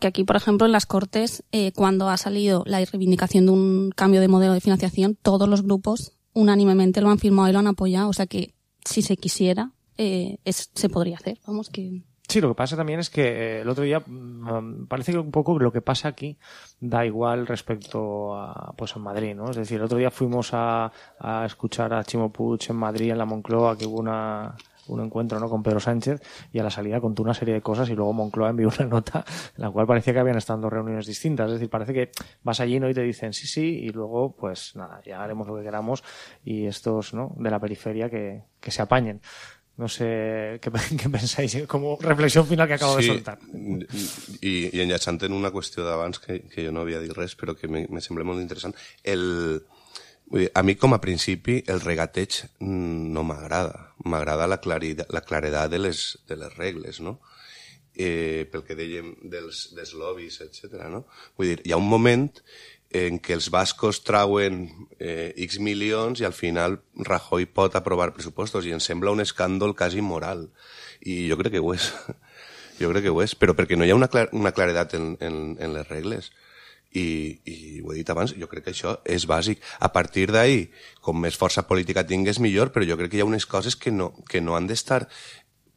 que aquí, por ejemplo, en las Cortes, eh, cuando ha salido la reivindicación de un cambio de modelo de financiación, todos los grupos unánimemente lo han firmado y lo han apoyado. O sea que, si se quisiera, eh, se podría hacer. Vamos que. Sí, lo que pasa también es que eh, el otro día mm, parece que un poco lo que pasa aquí da igual respecto a pues en Madrid, ¿no? Es decir, el otro día fuimos a, a escuchar a Chimo puch en Madrid, en la Moncloa, que hubo una un encuentro ¿no? con Pedro Sánchez y a la salida contó una serie de cosas y luego Moncloa envió una nota en la cual parecía que habían estado reuniones distintas. Es decir, parece que vas allí ¿no? y te dicen sí, sí y luego pues nada, ya haremos lo que queramos y estos ¿no? de la periferia que, que se apañen. No sé qué, pensáis como reflexión final que acabo de soltar. y y enllaçant en una de de que, que yo no había dit res, pero que me, me sembla muy el, Vull dir, a mi com a principi el regateig mm, no m'agrada. M'agrada la, la claredat de les, de les regles, no? Eh, pel que dèiem dels, dels lobbies, etc. No? Vull dir, hi ha un moment en què els bascos trauen eh, X milions i al final Rajoy pot aprovar pressupostos i em sembla un escàndol quasi moral. I jo crec que ho és. Jo crec que ho és, però perquè no hi ha una, clar, una claredat en, en, en les regles i, i ho he dit abans, jo crec que això és bàsic. A partir d'ahir, com més força política tingués, millor, però jo crec que hi ha unes coses que no, que no han d'estar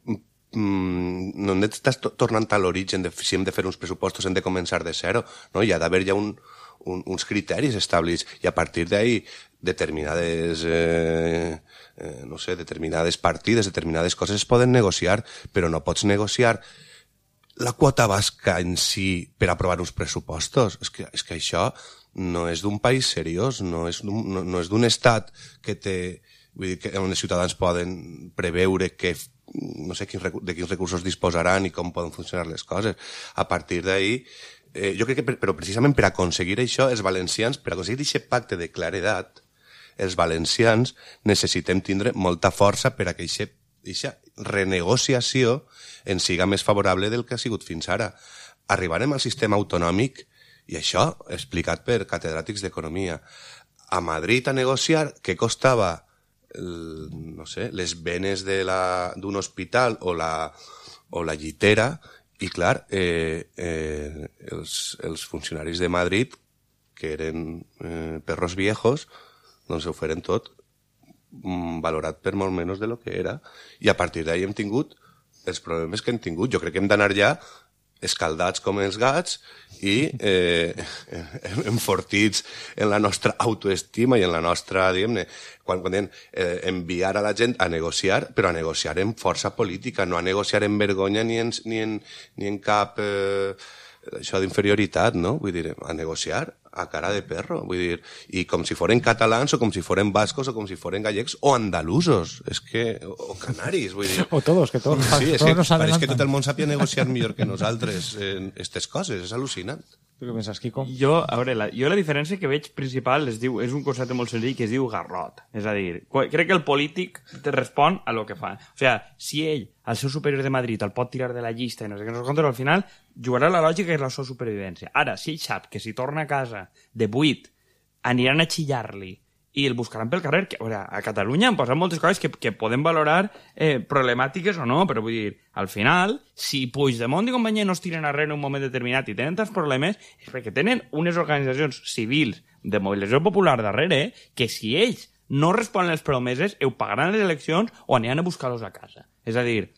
mm, mm, no hem d'estar tornant a l'origen de si hem de fer uns pressupostos hem de començar de zero, no? hi ha d'haver ja un, un, uns criteris establits i a partir d'ahí determinades eh, eh, no sé, determinades partides, determinades coses es poden negociar, però no pots negociar la quota basca en si per aprovar uns pressupostos. És que, és que això no és d'un país seriós, no és no, no és estat que té, vull dir, que on els ciutadans poden preveure que no sé quins, de quins recursos disposaran i com poden funcionar les coses. A partir d'ahir, eh, jo crec que, per, però precisament per aconseguir això, els valencians, per aconseguir aquest pacte de claredat, els valencians necessitem tindre molta força per a que aquest, renegociació en siga més favorable del que ha sigut fins ara. Arribarem al sistema autonòmic, i això explicat per catedràtics d'economia, a Madrid a negociar que costava el, no sé, les venes d'un hospital o la, o la llitera i clar, eh, eh, els, els funcionaris de Madrid que eren eh, perros viejos, doncs ho feren tot. Mm, valorat per molt menys de lo que era i a partir d'ahir hem tingut els problemes que hem tingut. Jo crec que hem d'anar ja escaldats com els gats i eh, enfortits en la nostra autoestima i en la nostra, diguem-ne, quan, quan diem, eh, enviar a la gent a negociar, però a negociar en força política, no a negociar en vergonya ni en, ni en, ni en cap... Eh, això d'inferioritat, no? Vull dir, a negociar, a cara de perro, vull dir, i com si foren catalans o com si foren bascos o com si foren gallecs o andalusos, és que, o canaris, vull dir. O todos, que todos. Sí, és todos que que tot el món sàpia negociar millor que nosaltres en eh, aquestes coses, és al·lucinant. Tu què penses, Quico? Jo, a veure, la, jo la diferència que veig principal es diu, és un concepte molt senzill que es diu garrot. És a dir, crec que el polític te respon a lo que fa. O sigui, si ell, el seu superior de Madrid, el pot tirar de la llista i no sé què, no sé al final jugarà la lògica i la seva supervivència. Ara, si ell sap que si torna a casa de 8, aniran a xillar-li i el buscaran pel carrer. Que, veure, a Catalunya han posat moltes coses que, que podem valorar eh, problemàtiques o no, però vull dir, al final, si Puigdemont i companyia no es tiren arrere en un moment determinat i tenen tants problemes, és perquè tenen unes organitzacions civils de mobilització popular darrere que si ells no responen les promeses, ho pagaran les eleccions o aniran a buscar-los a casa. És a dir,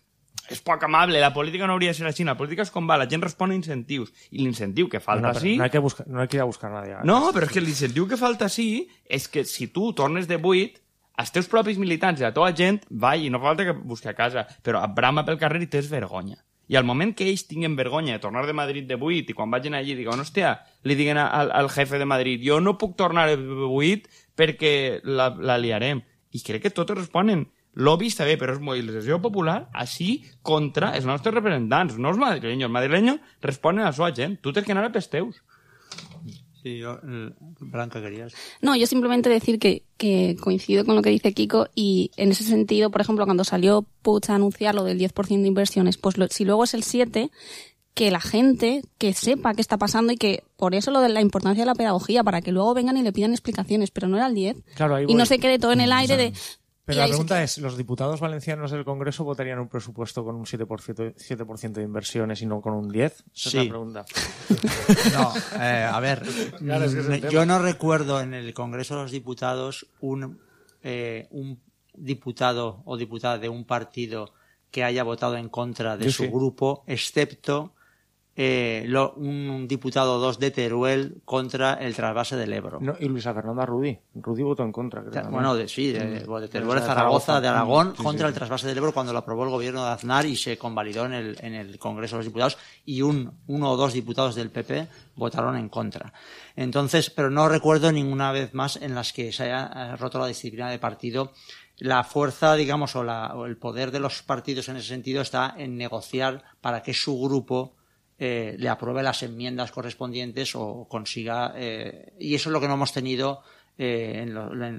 és poc amable, la política no hauria de ser així, la política és com va, la gent respon a incentius, i l'incentiu que falta no, no, sí... No, hi ha, que buscar, no ha que ir a buscar nadie. No, eh? però és que l'incentiu que falta sí és que si tu tornes de buit, els teus propis militants i la teva gent, vai, i no falta que busqui a casa, però et brama pel carrer i tens vergonya. I al moment que ells tinguin vergonya de tornar de Madrid de buit, i quan vagin allí diuen, hòstia, li diguen al, al jefe de Madrid, jo no puc tornar de buit perquè la, la liarem. I crec que tots responen lobby pero pero es muy deseo popular así, contra els nostres representantes, no es madrileño Els madrilenys a su agente. Tú te que anar a Sí, yo, eh, Blanca, querías. No, yo simplemente decir que, que, coincido con lo que dice Kiko y en ese sentido, por ejemplo, cuando salió Puig a anunciar lo del 10% de inversiones, pues si luego es el 7, que la gente que sepa qué está pasando y que por eso lo de la importancia de la pedagogía, para que luego vengan y le pidan explicaciones, pero no era el 10. y no se quede todo en el aire de pero la pregunta es, ¿los diputados valencianos del Congreso votarían un presupuesto con un 7%, 7 de inversiones y no con un 10%? Esa es la pregunta. no, eh, a ver, mm, yo no recuerdo en el Congreso de los Diputados un, eh, un diputado o diputada de un partido que haya votado en contra de su grupo, excepto eh, un diputado o dos de Teruel contra el trasvase del Ebro. y Luisa Fernanda Rudy. Rudy votó en contra. Creo, bueno, sí, de, Teruel, Zaragoza, de Aragón, contra el trasvase del Ebro cuando lo aprobó el gobierno de Aznar y se convalidó en el, Congreso de los Diputados y uno o dos diputados del PP votaron en contra. Entonces, pero no recuerdo ninguna vez más en las que se haya eh, roto la disciplina de partido la fuerza, digamos, o, la, o, el poder de los partidos en ese sentido está en negociar para que su grupo eh, le apruebe las enmiendas correspondientes o consiga. Eh, y eso es lo que no hemos tenido eh, en,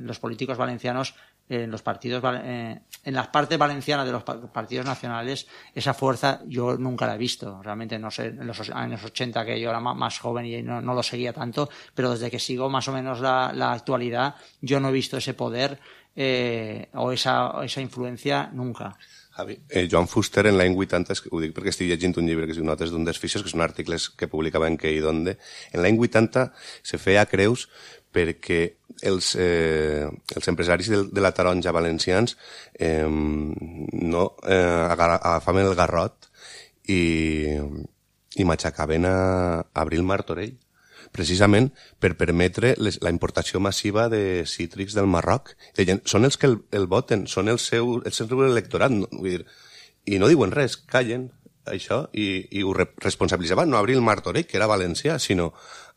los políticos valencianos, en los partidos, en las partes valencianas de los partidos nacionales, esa fuerza yo nunca la he visto. Realmente no sé, en los años 80 que yo era más, joven y no, lo seguía tanto, pero desde que sigo más o menos la, actualidad, yo no he visto ese poder o esa, esa influencia nunca. eh, Joan Fuster en l'any 80, ho dic perquè estic llegint un llibre que es diu Notes d'un desfixos, que són articles que publicava en Què i Donde, en l'any 80 se feia creus perquè els, eh, els empresaris de, de la taronja valencians eh, no eh, agafaven el garrot i, i matxacaven a Abril Martorell precisament per permetre les, la importació massiva de cítrics del Marroc. Deien, són els que el, el voten, són el seu, el seu electorat, no, vull dir, i no diuen res, callen això i, i ho re responsabilitzaven no Abril Martorell, que era valencià, sinó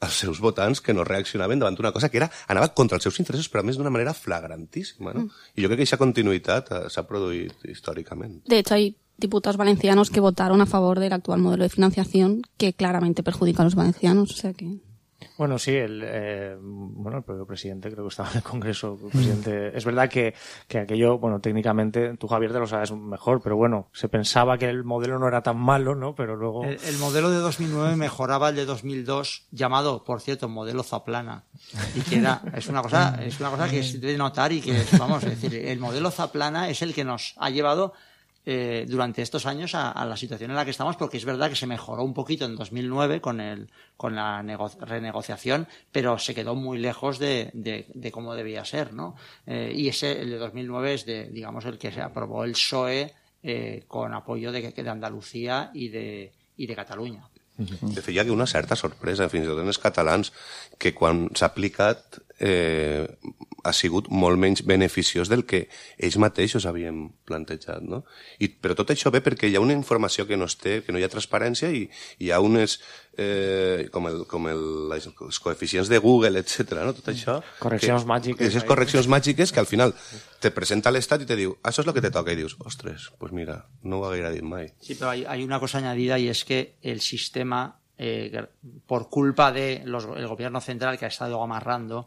els seus votants que no reaccionaven davant d'una cosa que era, anava contra els seus interessos, però a més d'una manera flagrantíssima. No? Mm. I jo crec que aquesta continuïtat eh, s'ha produït històricament. De hecho, hay diputados valencianos que votaron a favor del actual modelo de financiación que claramente perjudica a los valencianos. O sea que... Bueno, sí, el, eh, bueno, el propio presidente creo que estaba en el Congreso. presidente, mm. es verdad que, que aquello, bueno, técnicamente, tú Javier te lo sabes mejor, pero bueno, se pensaba que el modelo no era tan malo, ¿no? Pero luego... El, modelo de 2009 mejoraba el de 2002, llamado, por cierto, modelo Zaplana. Y que era, es una cosa, es una cosa que es de notar y que, vamos, es decir, el modelo Zaplana es el que nos ha llevado eh, durante estos años a, la situación en la que estamos, porque es verdad que se mejoró un poquito en 2009 con, la renegociación, pero se quedó muy lejos de, de, cómo debía ser, ¿no? Eh, y ese, el de 2009 es, digamos, el que se aprobó el soe eh, con apoyo de, Andalucía y de, Cataluña. de que una cierta sorpresa, en fin, tot en catalans, que cuando se aplica ha sigut molt menys beneficiós del que ells mateixos havien plantejat. No? I, però tot això ve perquè hi ha una informació que no es té, que no hi ha transparència i, i hi ha unes, eh, com, el, com el, els coeficients de Google, etc. No? Tot mm. això... Correccions que, màgiques. Aquestes eh? correccions màgiques que al final te presenta l'Estat i te diu ah, això és el que te toca i dius, ostres, doncs pues mira, no ho hauria dit mai. Sí, però hi, hi una cosa añadida és es que el sistema Eh, por culpa de los, el gobierno central que ha estado amarrando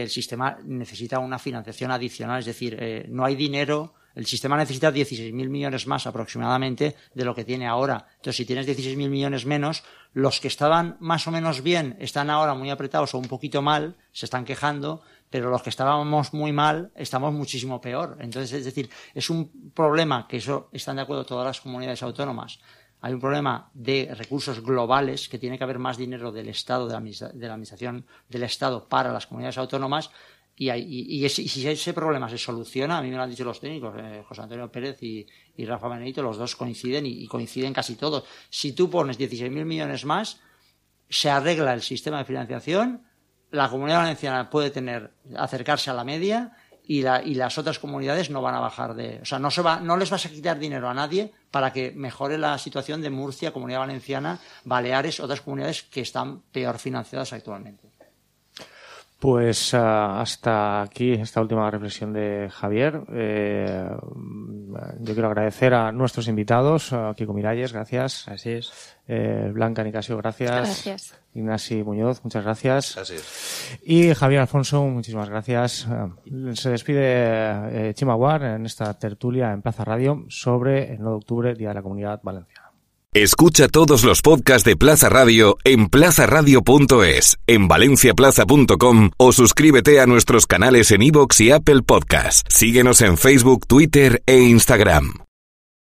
el sistema necesita una financiación adicional, es decir, eh, no hay dinero. El sistema necesita 16.000 millones más aproximadamente de lo que tiene ahora. Entonces, si tienes 16.000 millones menos, los que estaban más o menos bien están ahora muy apretados o un poquito mal, se están quejando, pero los que estábamos muy mal estamos muchísimo peor. Entonces, es decir, es un problema que eso están de acuerdo todas las comunidades autónomas hay un problema de recursos globales, que tiene que haber más dinero del Estado, de la, Administración del Estado para las comunidades autónomas, y, si ese problema se soluciona, a mí me lo han dicho los técnicos, eh, José Antonio Pérez y, Rafa Benedito, los dos coinciden y, coinciden casi todos. Si tú pones 16.000 millones más, se arregla el sistema de financiación, la comunidad valenciana puede tener, acercarse a la media y, las otras comunidades no van a bajar de. O sea, no, se va, no les vas a quitar dinero a nadie para que mejore la situación de Murcia, Comunidad Valenciana, Baleares, otras comunidades que están peor financiadas actualmente. Pues ah, hasta aquí esta última reflexión de Javier. Eh, yo quiero agradecer a nuestros invitados, a Kiko Miralles, gracias. Así es. Eh, Blanca Nicasio, gracias. Gracias. Ignasi Muñoz, muchas gracias. Así es. Y Javier Alfonso, muchísimas gracias. Eh, se despide Chimaguar en esta tertulia en Plaza Radio sobre el 9 de octubre, Día de la Comunidad Valenciana. Escucha todos los podcasts de Plaza Radio en plazaradio.es, en valenciaplaza.com o suscríbete a nuestros canales en iVoox y Apple Podcasts. Síguenos en Facebook, Twitter e Instagram.